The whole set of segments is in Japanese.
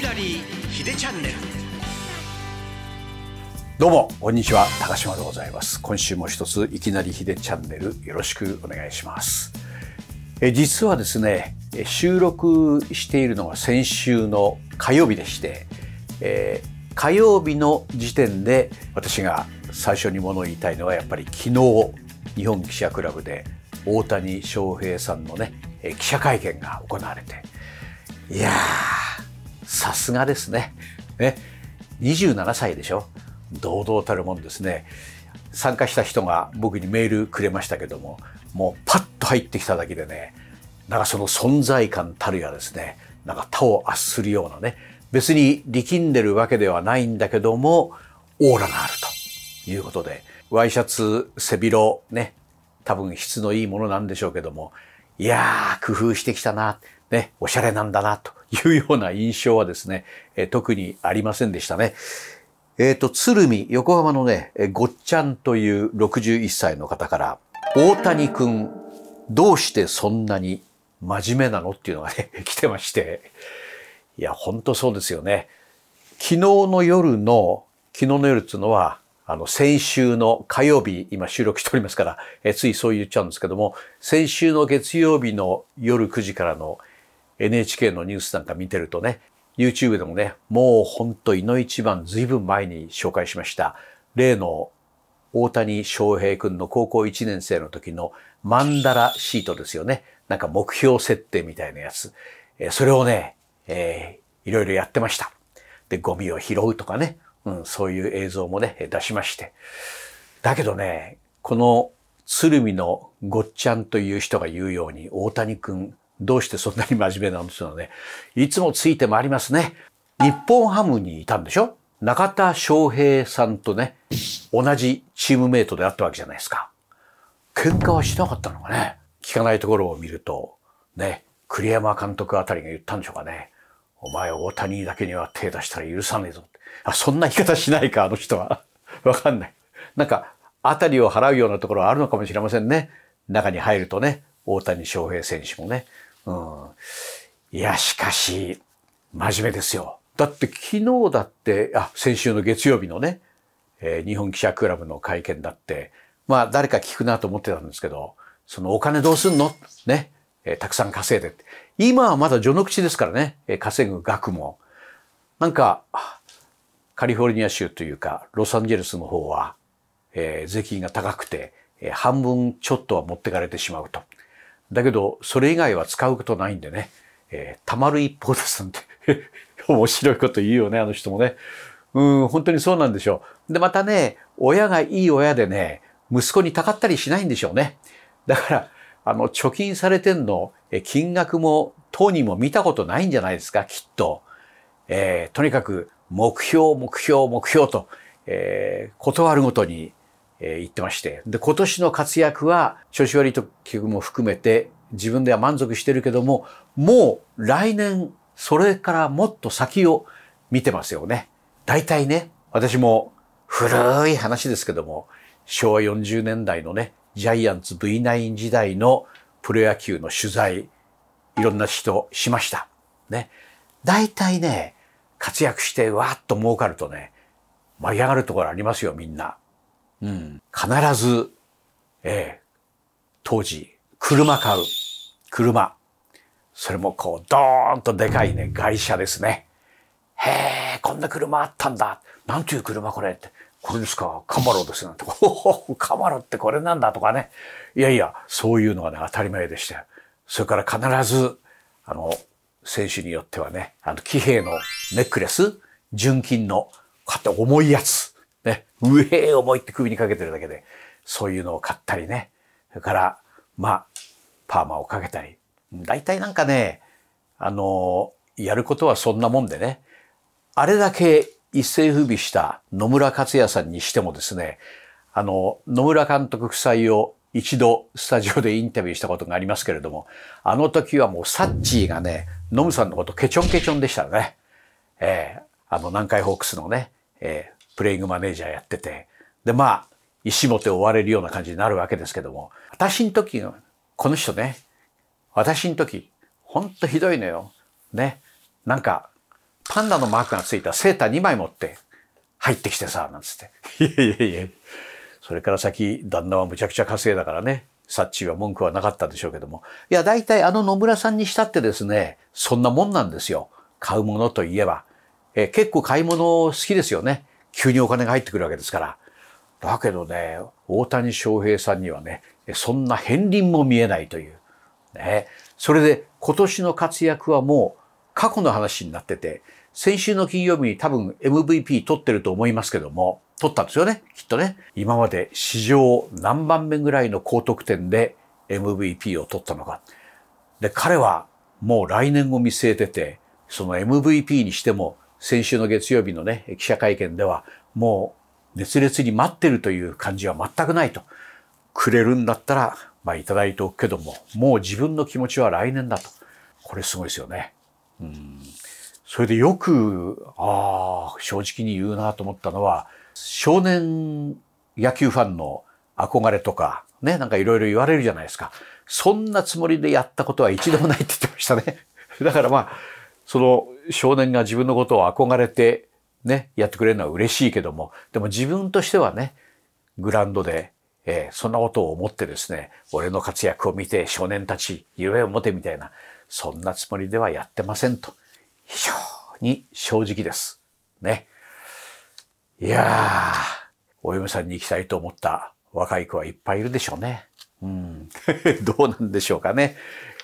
ヒラリーヒチャンネルどうもこんにちは高島でございます今週も一ついきなりひでチャンネルよろしくお願いしますえ実はですね収録しているのは先週の火曜日でして、えー、火曜日の時点で私が最初に物を言いたいのはやっぱり昨日日本記者クラブで大谷翔平さんのね記者会見が行われていやーさすがですね。ね。27歳でしょ。堂々たるもんですね。参加した人が僕にメールくれましたけども、もうパッと入ってきただけでね、なんかその存在感たるやですね、なんか他を圧するようなね、別に力んでるわけではないんだけども、オーラがあるということで、ワイシャツ、背広、ね、多分質のいいものなんでしょうけども、いやー、工夫してきたな、ね、おしゃれなんだな、というような印象はですね、え特にありませんでしたね。えっ、ー、と、鶴見、横浜のね、ごっちゃんという61歳の方から、大谷くん、どうしてそんなに真面目なのっていうのがね、来てまして。いや、ほんとそうですよね。昨日の夜の、昨日の夜っていうのは、あの、先週の火曜日、今収録しておりますから、えついそう言っちゃうんですけども、先週の月曜日の夜9時からの NHK のニュースなんか見てるとね、YouTube でもね、もうほんといの一番ずいぶん前に紹介しました、例の大谷翔平くんの高校1年生の時のマンダラシートですよね。なんか目標設定みたいなやつ。えそれをね、えー、いろいろやってました。で、ゴミを拾うとかね。うん、そういう映像もね、出しまして。だけどね、この鶴見のごっちゃんという人が言うように、大谷くん、どうしてそんなに真面目なんですよね。いつもついて回りますね。日本ハムにいたんでしょ中田翔平さんとね、同じチームメイトであったわけじゃないですか。喧嘩はしなかったのかね。聞かないところを見ると、ね、栗山監督あたりが言ったんでしょうかね。お前大谷だけには手出したら許さねえぞって。あ、そんな言い方しないか、あの人は。わかんない。なんか、あたりを払うようなところはあるのかもしれませんね。中に入るとね、大谷翔平選手もね。うん。いや、しかし、真面目ですよ。だって昨日だって、あ、先週の月曜日のね、えー、日本記者クラブの会見だって、まあ誰か聞くなと思ってたんですけど、そのお金どうすんのね、えー、たくさん稼いでって。今はまだ序の口ですからね、えー、稼ぐ額も。なんか、カリフォルニア州というか、ロサンゼルスの方は、えー、税金が高くて、えー、半分ちょっとは持ってかれてしまうと。だけど、それ以外は使うことないんでね、えー、まる一方ですんで、面白いこと言うよね、あの人もね。うん、本当にそうなんでしょう。で、またね、親がいい親でね、息子にたかったりしないんでしょうね。だから、あの、貯金されてんの、え金額も、当人も見たことないんじゃないですか、きっと。えー、とにかく、目標、目標、目標と、えー、断るごとに、えー、言ってまして。で、今年の活躍は、調子悪い時も含めて、自分では満足してるけども、もう来年、それからもっと先を見てますよね。大体ね、私も古い話ですけども、昭和40年代のね、ジャイアンツ V9 時代のプロ野球の取材、いろんな人しました。ね。大体ね、活躍してわーっと儲かるとね、舞い上がるところありますよ、みんな。うん。必ず、ええ、当時、車買う。車。それもこう、ドーンとでかいね、外車ですね。へえ、こんな車あったんだ。なんていう車これって。これですかカマロですなんて。おカマロってこれなんだとかね。いやいや、そういうのがね、当たり前でしたそれから必ず、あの、選手によってはね、あの、騎兵のネックレス、純金の、やって重いやつ。ね。上へ重いって首にかけてるだけで、そういうのを買ったりね。それから、まあ、パーマをかけたり。大体なんかね、あのやることはそんなもんでね。あれだけ一世風靡した野村克也さんにしてもですね、あの、野村監督夫妻を一度スタジオでインタビューしたことがありますけれども、あの時はもうサッチーがね、ノムさんのことケチョンケチョンでしたね。えー、あの、南海ホークスのね、えー、プレイングマネージャーやってて、で、まあ、石本を追われるような感じになるわけですけども、私の時の、この人ね、私の時、ほんとひどいのよ。ね。なんか、パンダのマークがついたセーター2枚持って入ってきてさ、なんつって。いやいやいや。それから先、旦那はむちゃくちゃ稼いだからね、サッチーは文句はなかったでしょうけども。いや、大体あの野村さんにしたってですね、そんなもんなんですよ。買うものといえば。えー、結構買い物好きですよね。急にお金が入ってくるわけですから。だけどね、大谷翔平さんにはね、そんな片鱗も見えないという。ね。それで今年の活躍はもう過去の話になってて、先週の金曜日に多分 MVP 取ってると思いますけども、取ったんですよね、きっとね。今まで史上何番目ぐらいの高得点で MVP を取ったのか。で、彼はもう来年を見据えてて、その MVP にしても先週の月曜日のね、記者会見では、もう熱烈に待ってるという感じは全くないと。くれるんだったら、まあいただいておくけども、もう自分の気持ちは来年だと。これすごいですよね。うん。それでよく、ああ、正直に言うなと思ったのは、少年野球ファンの憧れとか、ね、なんかいろいろ言われるじゃないですか。そんなつもりでやったことは一度もないって言ってましたね。だからまあ、その少年が自分のことを憧れてね、やってくれるのは嬉しいけども、でも自分としてはね、グランドで、えー、そんなことを思ってですね、俺の活躍を見て少年たち、夢を持てみたいな、そんなつもりではやってませんと。非常に正直です。ね。いやー、お嫁さんに行きたいと思った若い子はいっぱいいるでしょうね。うん。どうなんでしょうかね。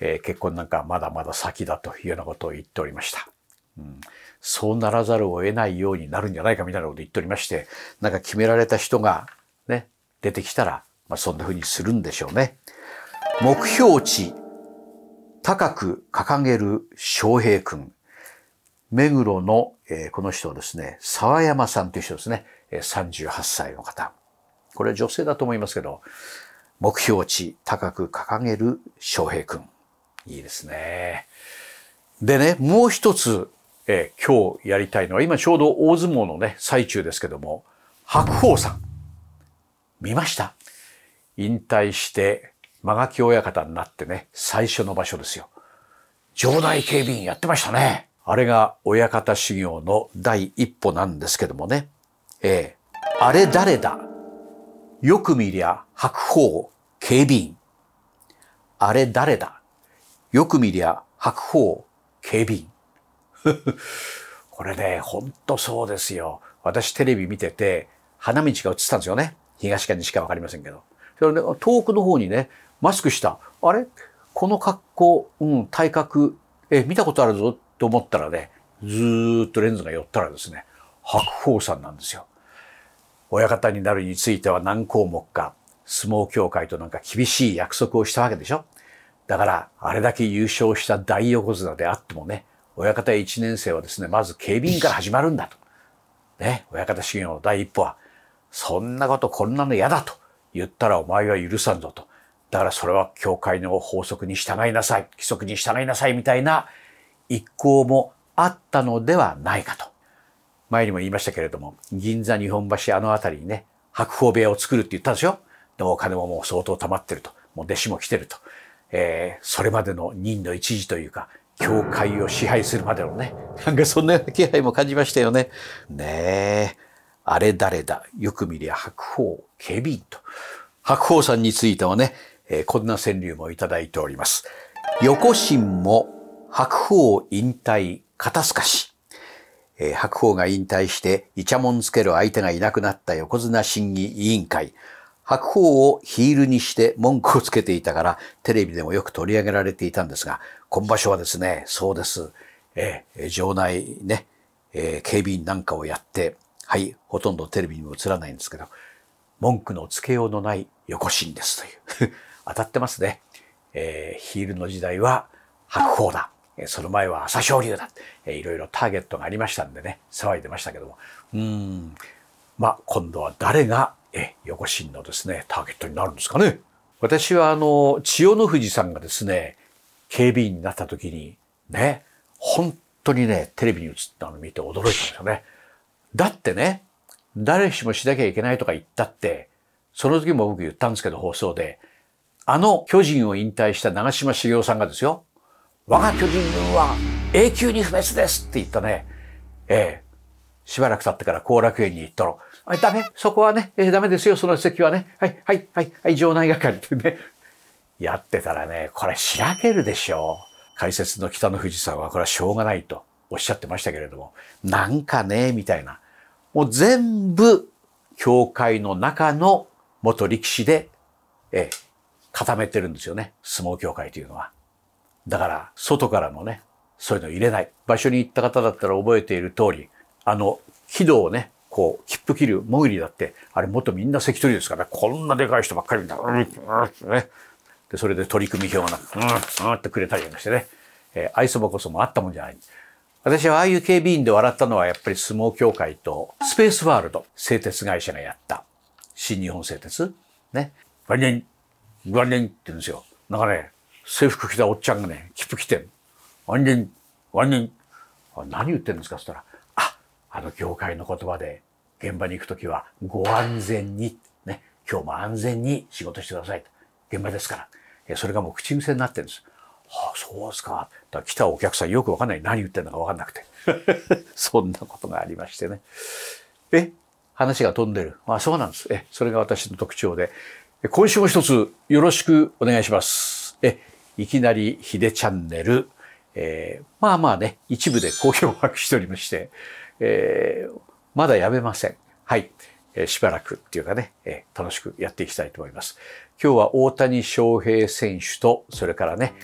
えー、結婚なんかまだまだ先だというようなことを言っておりました。うん、そうならざるを得ないようになるんじゃないかみたいなことを言っておりまして、なんか決められた人がね、出てきたら、まあ、そんな風にするんでしょうね。目標値、高く掲げる昌平君。目黒の、えー、この人ですね、沢山さんという人ですね、え38歳の方。これ女性だと思いますけど、目標値高く掲げる昌平君。いいですね。でね、もう一つ、えー、今日やりたいのは、今ちょうど大相撲のね、最中ですけども、白鵬さん、見ました引退して、間垣親方になってね、最初の場所ですよ。城内警備員やってましたね。あれが親方修行の第一歩なんですけどもね。えー、あれ誰だよく見りゃ白鵬警備員。あれ誰だよく見りゃ白鵬、警備員。これね、ほんとそうですよ。私テレビ見てて、花道が映ってたんですよね。東か西かわかりませんけど。それで、遠くの方にね、マスクした。あれこの格好、うん、体格、え、見たことあるぞと思ったらね、ずーっとレンズが寄ったらですね、白鵬さんなんですよ。親方になるについては何項目か、相撲協会となんか厳しい約束をしたわけでしょ。だから、あれだけ優勝した大横綱であってもね、親方一年生はですね、まず警備員から始まるんだと。ね、親方修行の第一歩は、そんなことこんなの嫌だと言ったらお前は許さんぞと。だからそれは教会の法則に従いなさい、規則に従いなさいみたいな一行もあったのではないかと。前にも言いましたけれども、銀座日本橋あの辺りにね、白鵬部屋を作るって言ったでしょで、お金ももう相当溜まってると。もう弟子も来てると。えー、それまでの任の一時というか、教会を支配するまでのね、なんかそんな気配も感じましたよね。ねえ、あれ誰だ、よく見りゃ白鵬、警備員と。白鵬さんについてはね、えー、こんな川柳もいただいております。横心も白鵬引退肩透かし。えー、白鵬が引退してイチャモンつける相手がいなくなった横綱審議委員会。白鵬をヒールにして文句をつけていたから、テレビでもよく取り上げられていたんですが、今場所はですね、そうです。えー、場内ね、えー、警備員なんかをやって、はい、ほとんどテレビにも映らないんですけど、文句のつけようのない横心ですという。当たってますね。えー、ヒールの時代は白鵬だ。その前は朝青龍だ。いろいろターゲットがありましたんでね、騒いでましたけども。うん。まあ、今度は誰がえ横神のですねターゲットになるんですかね。私はあの千代の富士さんがですね警備員になった時にね本当にねテレビに映ったのを見て驚いたんですよね。だってね誰しもしなきゃいけないとか言ったってその時も僕言ったんですけど放送であの巨人を引退した長嶋茂雄さんがですよ我が巨人軍は永久に不滅ですって言ったね、ええ、しばらく経ってから後楽園に行ったろ。あダメそこはね、えー、ダメですよ、その席はね。はい、はい、はい、はい、場内係ってね。やってたらね、これしらけるでしょう。解説の北の富士さんはこれはしょうがないとおっしゃってましたけれども、なんかね、みたいな。もう全部、教会の中の元力士で、えー、固めてるんですよね。相撲協会というのは。だから、外からのね、そういうの入れない。場所に行った方だったら覚えている通り、あの、軌道をね、こう、切符切る、もぐりだって、あれ元みんな関取ですから、ね、こんなでかい人ばっかりみうん、うん、ね。で、それで取り組み表がなうん、うんってくれたりなんかしてね、えー、愛想ばこそもあったもんじゃない。私はああいう警備員で笑ったのはやっぱり相撲協会とスペースワールド、製鉄会社がやった。新日本製鉄。ね。ワ年、万ンって言うんですよ。なんかね、制服着たおっちゃんがね、切符着てん。万年、万あ、何言ってんですかって言ったら、あの業界の言葉で現場に行くときはご安全に、ね、今日も安全に仕事してください。現場ですから。それがもう口癖になってるんです。はあ、そうですか。だか来たお客さんよくわかんない。何言ってるのかわかんなくて。そんなことがありましてね。え、話が飛んでる。まあそうなんです。え、それが私の特徴で。今週も一つよろしくお願いします。え、いきなりヒデチャンネル。えー、まあまあね、一部で好評を博しておりまして。えー、まだやめません。はい。えしばらくっていうかね、え楽しくやっていきたいと思います。今日は大谷翔平選手と、それからね、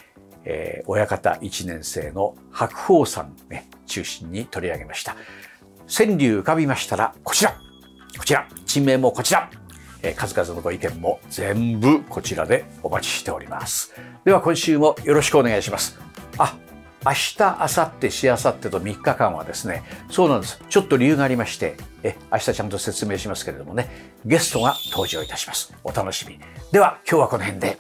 え親、方1年生の白鵬さん、ね、中心に取り上げました。川柳浮かびましたら、こちらこちら地名もこちらえ数々のご意見も全部こちらでお待ちしております。では今週もよろしくお願いします。あ、明日、明後日、しあさってと3日間はですね、そうなんです。ちょっと理由がありまして、え、明日ちゃんと説明しますけれどもね、ゲストが登場いたします。お楽しみ。では、今日はこの辺で。